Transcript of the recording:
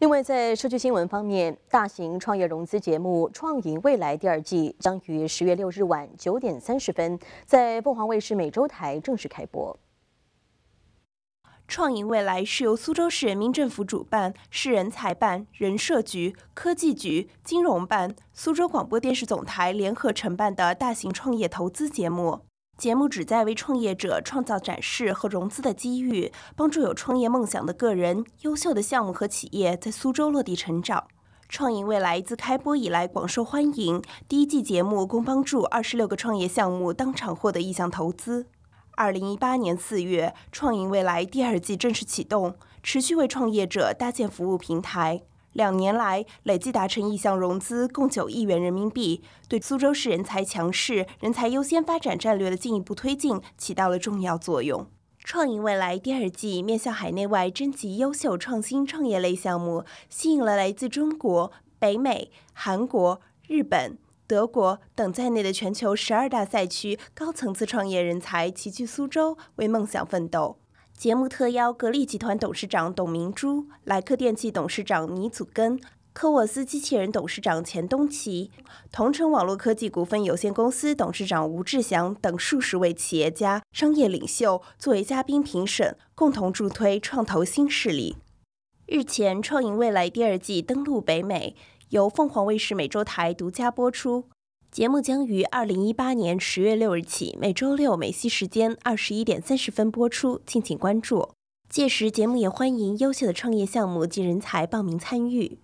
另外，在社区新闻方面，大型创业融资节目《创赢未来》第二季将于十月六日晚九点三十分在凤凰卫视美洲台正式开播。《创赢未来》是由苏州市人民政府主办，市人才办、人社局、科技局、金融办、苏州广播电视总台联合承办的大型创业投资节目。节目旨在为创业者创造展示和融资的机遇，帮助有创业梦想的个人、优秀的项目和企业在苏州落地成长。《创业未来》自开播以来广受欢迎，第一季节目共帮助二十六个创业项目当场获得意向投资。二零一八年四月，《创业未来》第二季正式启动，持续为创业者搭建服务平台。两年来，累计达成意向融资共九亿元人民币，对苏州市人才强势、人才优先发展战略的进一步推进起到了重要作用。创意未来第二季面向海内外征集优秀创新创业类项目，吸引了来自中国、北美、韩国、日本、德国等在内的全球十二大赛区高层次创业人才齐聚苏州，为梦想奋斗。节目特邀格力集团董事长董明珠、莱克电器董事长倪祖根、科沃斯机器人董事长钱东奇、同城网络科技股份有限公司董事长吴志祥等数十位企业家、商业领袖作为嘉宾评审，共同助推创投新势力。日前，《创赢未来》第二季登陆北美，由凤凰卫视美洲台独家播出。节目将于二零一八年十月六日起，每周六美西时间二十一点三十分播出，敬请关注。届时，节目也欢迎优秀的创业项目及人才报名参与。